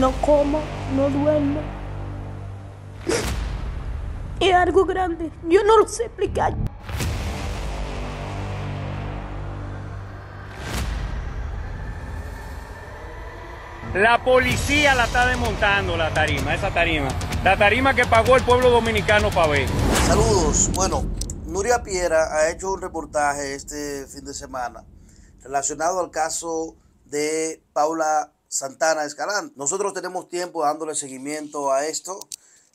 no como, no duermo. Es algo grande, yo no lo sé explicar. La policía la está desmontando la tarima, esa tarima. La tarima que pagó el pueblo dominicano para ver. Saludos. Bueno, Nuria Piera ha hecho un reportaje este fin de semana relacionado al caso de Paula Santana Escalán. Nosotros tenemos tiempo dándole seguimiento a esto.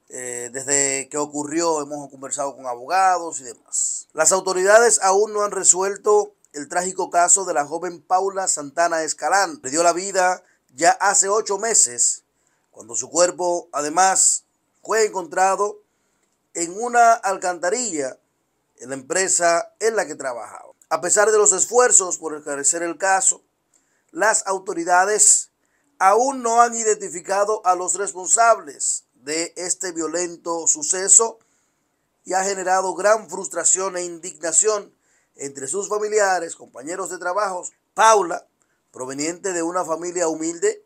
Eh, desde que ocurrió hemos conversado con abogados y demás. Las autoridades aún no han resuelto el trágico caso de la joven Paula Santana Escalán. Perdió la vida ya hace ocho meses, cuando su cuerpo además fue encontrado en una alcantarilla en la empresa en la que trabajaba. A pesar de los esfuerzos por esclarecer el caso, las autoridades aún no han identificado a los responsables de este violento suceso y ha generado gran frustración e indignación entre sus familiares, compañeros de trabajo. Paula, proveniente de una familia humilde,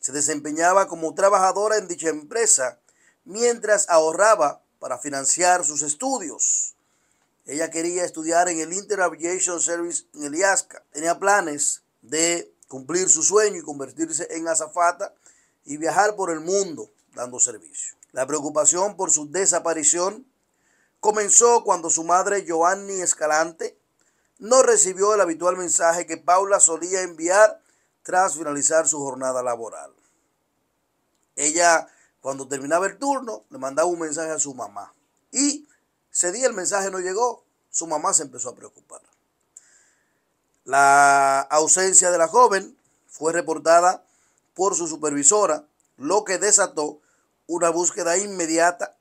se desempeñaba como trabajadora en dicha empresa mientras ahorraba para financiar sus estudios. Ella quería estudiar en el Inter Aviation Service en Eliasca. Tenía planes de cumplir su sueño y convertirse en azafata y viajar por el mundo dando servicio. La preocupación por su desaparición comenzó cuando su madre Giovanni Escalante no recibió el habitual mensaje que Paula solía enviar tras finalizar su jornada laboral. Ella, cuando terminaba el turno, le mandaba un mensaje a su mamá y ese día el mensaje no llegó. Su mamá se empezó a preocupar. La ausencia de la joven fue reportada por su supervisora, lo que desató una búsqueda inmediata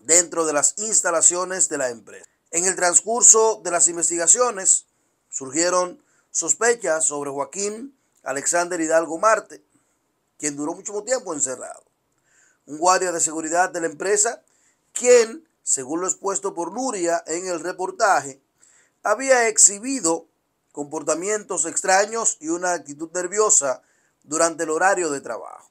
dentro de las instalaciones de la empresa. En el transcurso de las investigaciones surgieron sospechas sobre Joaquín Alexander Hidalgo Marte, quien duró mucho tiempo encerrado. Un guardia de seguridad de la empresa, quien, según lo expuesto por Nuria en el reportaje, había exhibido comportamientos extraños y una actitud nerviosa durante el horario de trabajo.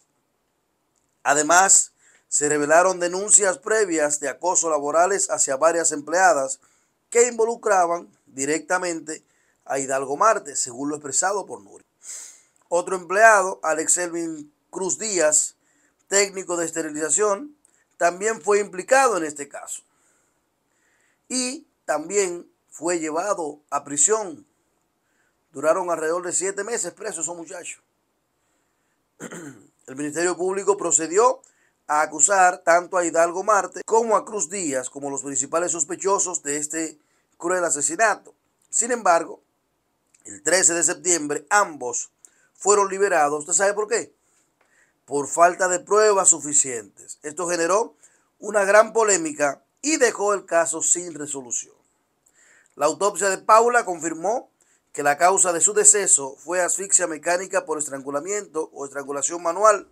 Además, se revelaron denuncias previas de acoso laborales hacia varias empleadas que involucraban directamente a Hidalgo Marte, según lo expresado por Nuri. Otro empleado, Alex Elvin Cruz Díaz, técnico de esterilización, también fue implicado en este caso. Y también fue llevado a prisión Duraron alrededor de siete meses presos esos muchachos. El Ministerio Público procedió a acusar tanto a Hidalgo Marte como a Cruz Díaz como los principales sospechosos de este cruel asesinato. Sin embargo, el 13 de septiembre ambos fueron liberados. ¿Usted sabe por qué? Por falta de pruebas suficientes. Esto generó una gran polémica y dejó el caso sin resolución. La autopsia de Paula confirmó que la causa de su deceso fue asfixia mecánica por estrangulamiento o estrangulación manual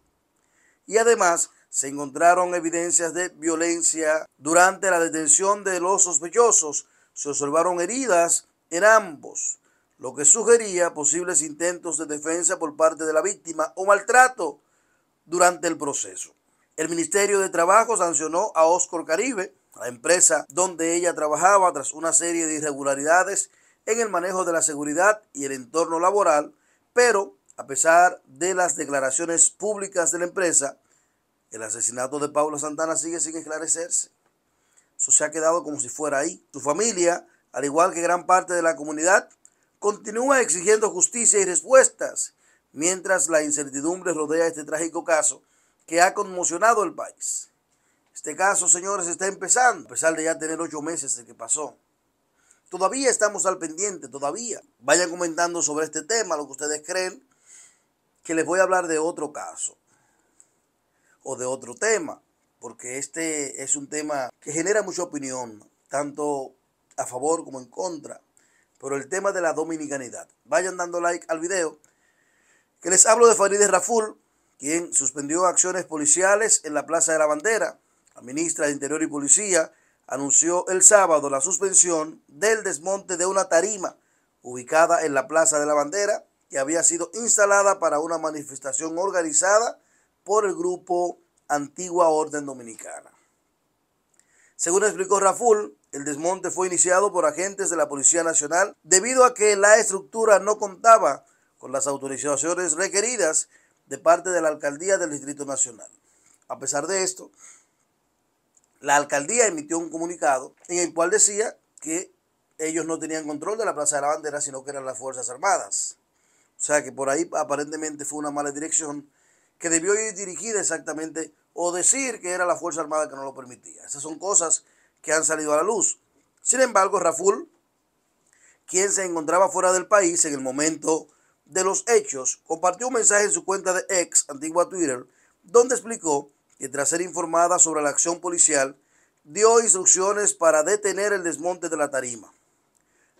y además se encontraron evidencias de violencia durante la detención de los sospechosos. Se observaron heridas en ambos, lo que sugería posibles intentos de defensa por parte de la víctima o maltrato durante el proceso. El Ministerio de Trabajo sancionó a Oscar Caribe, la empresa donde ella trabajaba, tras una serie de irregularidades en el manejo de la seguridad y el entorno laboral, pero a pesar de las declaraciones públicas de la empresa, el asesinato de Pablo Santana sigue sin esclarecerse. Eso se ha quedado como si fuera ahí. Su familia, al igual que gran parte de la comunidad, continúa exigiendo justicia y respuestas, mientras la incertidumbre rodea este trágico caso que ha conmocionado el país. Este caso, señores, está empezando, a pesar de ya tener ocho meses de que pasó. Todavía estamos al pendiente, todavía. Vayan comentando sobre este tema, lo que ustedes creen, que les voy a hablar de otro caso o de otro tema, porque este es un tema que genera mucha opinión, tanto a favor como en contra, pero el tema de la dominicanidad. Vayan dando like al video, que les hablo de Farideh Raful, quien suspendió acciones policiales en la Plaza de la Bandera. La ministra de Interior y Policía anunció el sábado la suspensión del desmonte de una tarima ubicada en la Plaza de la Bandera y había sido instalada para una manifestación organizada por el grupo Antigua Orden Dominicana. Según explicó Raful, el desmonte fue iniciado por agentes de la Policía Nacional debido a que la estructura no contaba con las autorizaciones requeridas de parte de la Alcaldía del Distrito Nacional. A pesar de esto, la alcaldía emitió un comunicado en el cual decía que ellos no tenían control de la Plaza de la Bandera, sino que eran las Fuerzas Armadas. O sea que por ahí aparentemente fue una mala dirección que debió ir dirigida exactamente o decir que era la Fuerza Armada que no lo permitía. Esas son cosas que han salido a la luz. Sin embargo, Raful, quien se encontraba fuera del país en el momento de los hechos, compartió un mensaje en su cuenta de ex, antigua Twitter, donde explicó que tras ser informada sobre la acción policial, dio instrucciones para detener el desmonte de la tarima.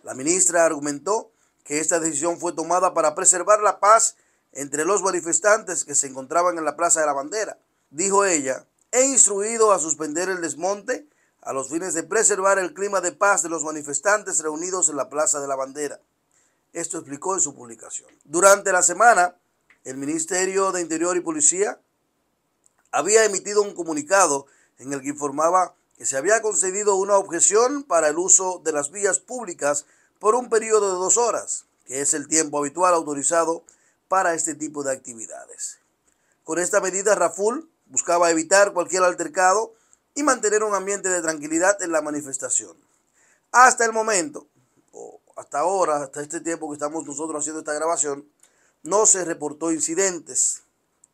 La ministra argumentó que esta decisión fue tomada para preservar la paz entre los manifestantes que se encontraban en la Plaza de la Bandera. Dijo ella, he instruido a suspender el desmonte a los fines de preservar el clima de paz de los manifestantes reunidos en la Plaza de la Bandera. Esto explicó en su publicación. Durante la semana, el Ministerio de Interior y Policía había emitido un comunicado en el que informaba que se había concedido una objeción para el uso de las vías públicas por un periodo de dos horas, que es el tiempo habitual autorizado para este tipo de actividades. Con esta medida, Raful buscaba evitar cualquier altercado y mantener un ambiente de tranquilidad en la manifestación. Hasta el momento, o hasta ahora, hasta este tiempo que estamos nosotros haciendo esta grabación, no se reportó incidentes,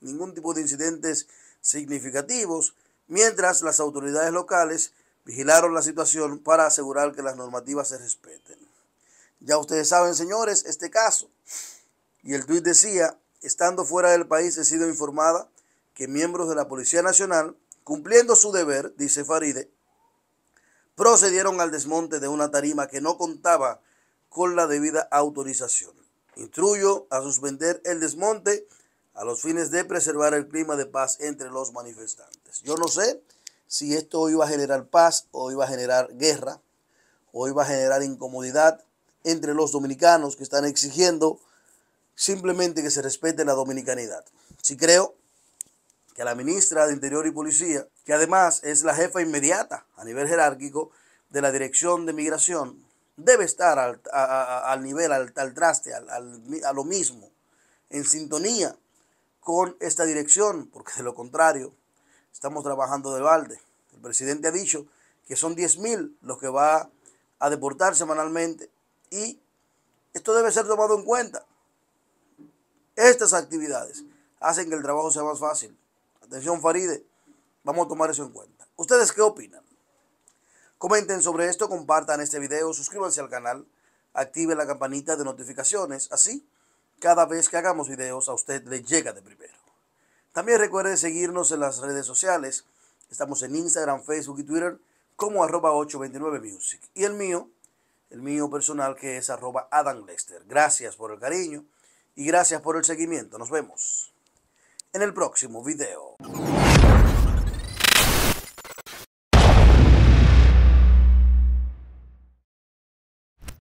ningún tipo de incidentes significativos mientras las autoridades locales vigilaron la situación para asegurar que las normativas se respeten. Ya ustedes saben, señores, este caso. Y el tuit decía, estando fuera del país he sido informada que miembros de la Policía Nacional, cumpliendo su deber, dice Faride, procedieron al desmonte de una tarima que no contaba con la debida autorización. Instruyo a suspender el desmonte a los fines de preservar el clima de paz entre los manifestantes. Yo no sé si esto iba a generar paz o iba a generar guerra o iba a generar incomodidad entre los dominicanos que están exigiendo simplemente que se respete la dominicanidad. Sí creo que la ministra de Interior y Policía, que además es la jefa inmediata a nivel jerárquico de la Dirección de Migración, debe estar al, nivel, al, traste, a lo mismo, en sintonía con esta dirección, porque de lo contrario estamos trabajando de balde. El presidente ha dicho que son 10.000 los que va a deportar semanalmente y esto debe ser tomado en cuenta. Estas actividades hacen que el trabajo sea más fácil. Atención Faride, vamos a tomar eso en cuenta. ¿Ustedes qué opinan? Comenten sobre esto, compartan este video, suscríbanse al canal, activen la campanita de notificaciones, así cada vez que hagamos videos a usted le llega de primero. También recuerde seguirnos en las redes sociales. Estamos en Instagram, Facebook y Twitter como arroba 829music. Y el mío, el mío personal que es arroba Adam Lester. Gracias por el cariño y gracias por el seguimiento. Nos vemos en el próximo video.